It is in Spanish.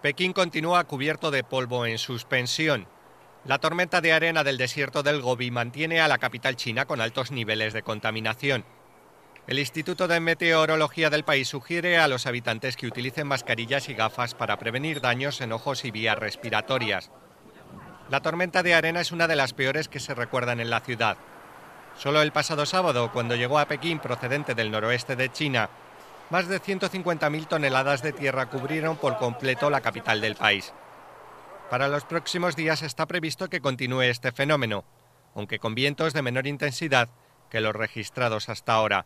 Pekín continúa cubierto de polvo en suspensión. La tormenta de arena del desierto del Gobi mantiene a la capital china con altos niveles de contaminación. El Instituto de Meteorología del país sugiere a los habitantes que utilicen mascarillas y gafas para prevenir daños en ojos y vías respiratorias. La tormenta de arena es una de las peores que se recuerdan en la ciudad. Solo el pasado sábado, cuando llegó a Pekín procedente del noroeste de China, más de 150.000 toneladas de tierra cubrieron por completo la capital del país. Para los próximos días está previsto que continúe este fenómeno, aunque con vientos de menor intensidad que los registrados hasta ahora.